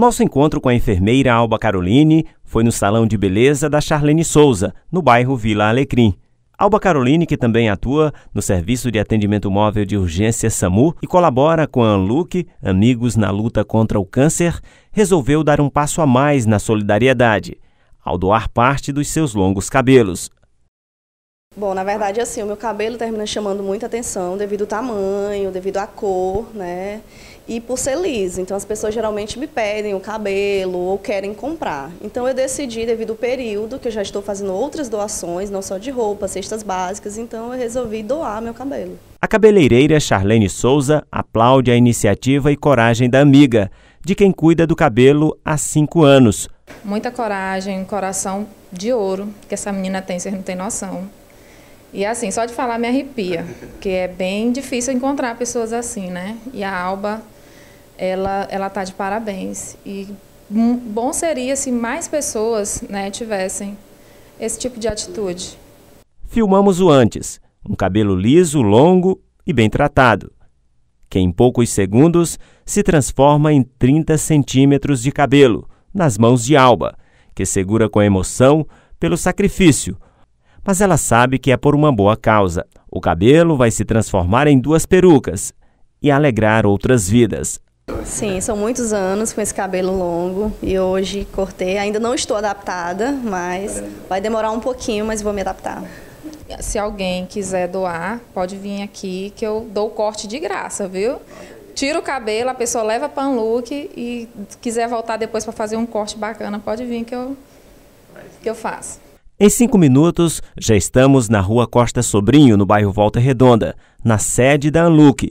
Nosso encontro com a enfermeira Alba Caroline foi no Salão de Beleza da Charlene Souza, no bairro Vila Alecrim. Alba Caroline, que também atua no Serviço de Atendimento Móvel de Urgência SAMU e colabora com a ANLUC, Amigos na Luta contra o Câncer, resolveu dar um passo a mais na solidariedade, ao doar parte dos seus longos cabelos. Bom, na verdade, assim, o meu cabelo termina chamando muita atenção devido ao tamanho, devido à cor, né? E por ser liso. Então, as pessoas geralmente me pedem o cabelo ou querem comprar. Então, eu decidi, devido ao período, que eu já estou fazendo outras doações, não só de roupas, cestas básicas, então eu resolvi doar meu cabelo. A cabeleireira Charlene Souza aplaude a iniciativa e coragem da amiga, de quem cuida do cabelo há cinco anos. Muita coragem, coração de ouro que essa menina tem, vocês não têm noção. E assim, só de falar me arrepia, que é bem difícil encontrar pessoas assim, né? E a Alba, ela, ela tá de parabéns. E bom seria se mais pessoas né, tivessem esse tipo de atitude. Filmamos o antes, um cabelo liso, longo e bem tratado, que em poucos segundos se transforma em 30 centímetros de cabelo nas mãos de Alba, que segura com emoção pelo sacrifício mas ela sabe que é por uma boa causa. O cabelo vai se transformar em duas perucas e alegrar outras vidas. Sim, são muitos anos com esse cabelo longo e hoje cortei. Ainda não estou adaptada, mas vai demorar um pouquinho, mas vou me adaptar. Se alguém quiser doar, pode vir aqui que eu dou o corte de graça, viu? tira o cabelo, a pessoa leva para um look e quiser voltar depois para fazer um corte bacana, pode vir que eu, que eu faço. Em cinco minutos, já estamos na rua Costa Sobrinho, no bairro Volta Redonda, na sede da Anluc.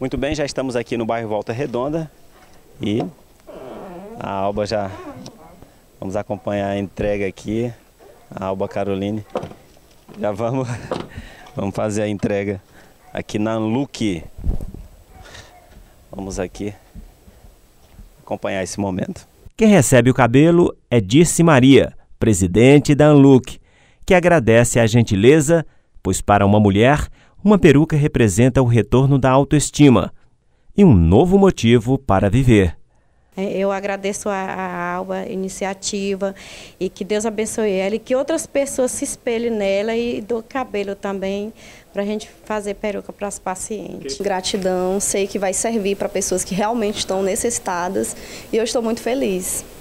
Muito bem, já estamos aqui no bairro Volta Redonda e a Alba já. Vamos acompanhar a entrega aqui. A Alba Caroline. Já vamos, vamos fazer a entrega aqui na Anluc. Vamos aqui acompanhar esse momento. Quem recebe o cabelo é Dirce Maria, presidente da Anluc, que agradece a gentileza, pois para uma mulher, uma peruca representa o retorno da autoestima e um novo motivo para viver. É, eu agradeço a, a Alba, a iniciativa, e que Deus abençoe ela e que outras pessoas se espelhem nela e do cabelo também, para a gente fazer peruca para as pacientes. Gratidão, sei que vai servir para pessoas que realmente estão necessitadas e eu estou muito feliz.